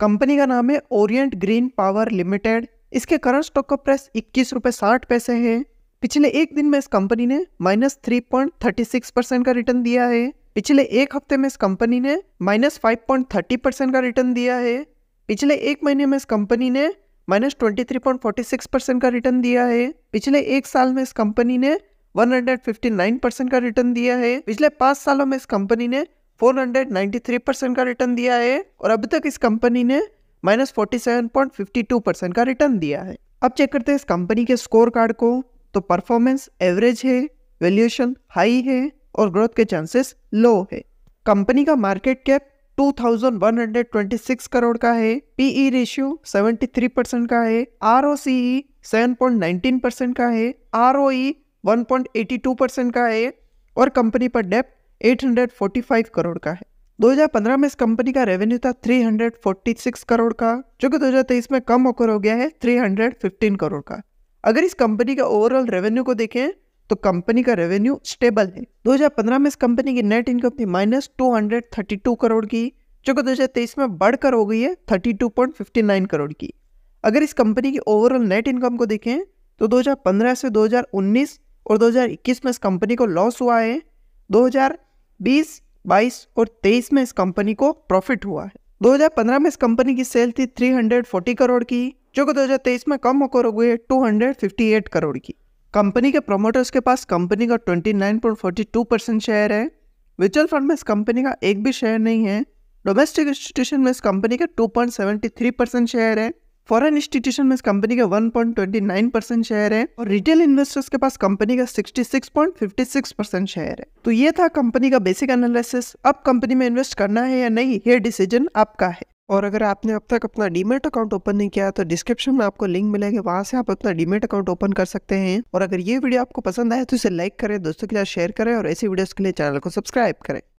company का नाम है ओरिएंट ग्रीन पावर लिमिटेड इसके करंट स्टॉक का प्राइस इक्कीस रुपये साठ पैसे है पिछले एक दिन में इस कंपनी ने minus three point thirty six percent का रिटर्न दिया है पिछले एक हफ्ते में इस कंपनी ने minus five point thirty percent का रिटर्न दिया है पिछले एक महीने में इस कंपनी ने minus twenty three point forty six percent का रिटर्न दिया है पिछले एक साल में इस कंपनी ने one hundred fifty nine percent का रिटर्न दिया है पिछले पाँच सालों में इस कंपनी ने फोर परसेंट का रिटर्न दिया है और अभी तक इस कंपनी ने माइनस फोर्टी परसेंट का रिटर्न दिया है अब चेक करते हैं इस कंपनी के स्कोर कार्ड को तो परफॉर्मेंस एवरेज है वैल्यूएशन हाई है और ग्रोथ के चांसेस लो है कंपनी का मार्केट कैप 2126 करोड़ का है पीई रेशियो 73 परसेंट का है R O C seven percent का है आर ओ ई परसेंट का है और कंपनी पर डेप्ट 845 करोड़ का है 2015 में इस कंपनी का रेवेन्यू था 346 करोड़ का जो कि 2023 में कम होकर हो गया है 315 करोड़ का अगर इस कंपनी का ओवरऑल रेवेन्यू को देखें तो कंपनी का रेवेन्यू स्टेबल है 2015 में इस कंपनी की नेट इनकम थी माइनस टू करोड़ की जो कि 2023 में बढ़कर हो गई है 32.59 करोड़ की अगर इस कंपनी की ओवरऑल नेट इनकम को देखें तो 2015 से 2019 और 2021 में इस कंपनी को लॉस हुआ है बीस बाईस और तेईस में इस कंपनी को प्रॉफिट हुआ है 2015 में इस कंपनी की सेल थी 340 करोड़ की जो कि 2023 में कम होकर हो गई है 258 करोड़ की कंपनी के प्रमोटर्स के पास कंपनी का 29.42 परसेंट शेयर है म्यूचुअल फंड में इस कंपनी का एक भी शेयर नहीं है डोमेस्टिक इंस्टीट्यूशन में इस कंपनी का 2.73 परसेंट शेयर है फॉरेन इंस्टीट्यूशन में इस कंपनी का 1.29 परसेंट शेयर है और रिटेल इन्वेस्टर्स के पास कंपनी का 66.56 परसेंट शेयर है तो ये था कंपनी का बेसिक एनालिसिस अब कंपनी में इन्वेस्ट करना है या नहीं ये डिसीजन आपका है और अगर आपने अब तक अपना डीमेट अकाउंट ओपन नहीं किया तो डिस्क्रिप्शन में आपको लिंक मिलेगा वहां से आप अपना डीमेट अकाउंट ओपन कर सकते हैं और अगर ये वीडियो आपको पसंद आए तो इसे लाइक करें दोस्तों के साथ शेयर करें और ऐसी वीडियोस के लिए चैनल को सब्सक्राइब करें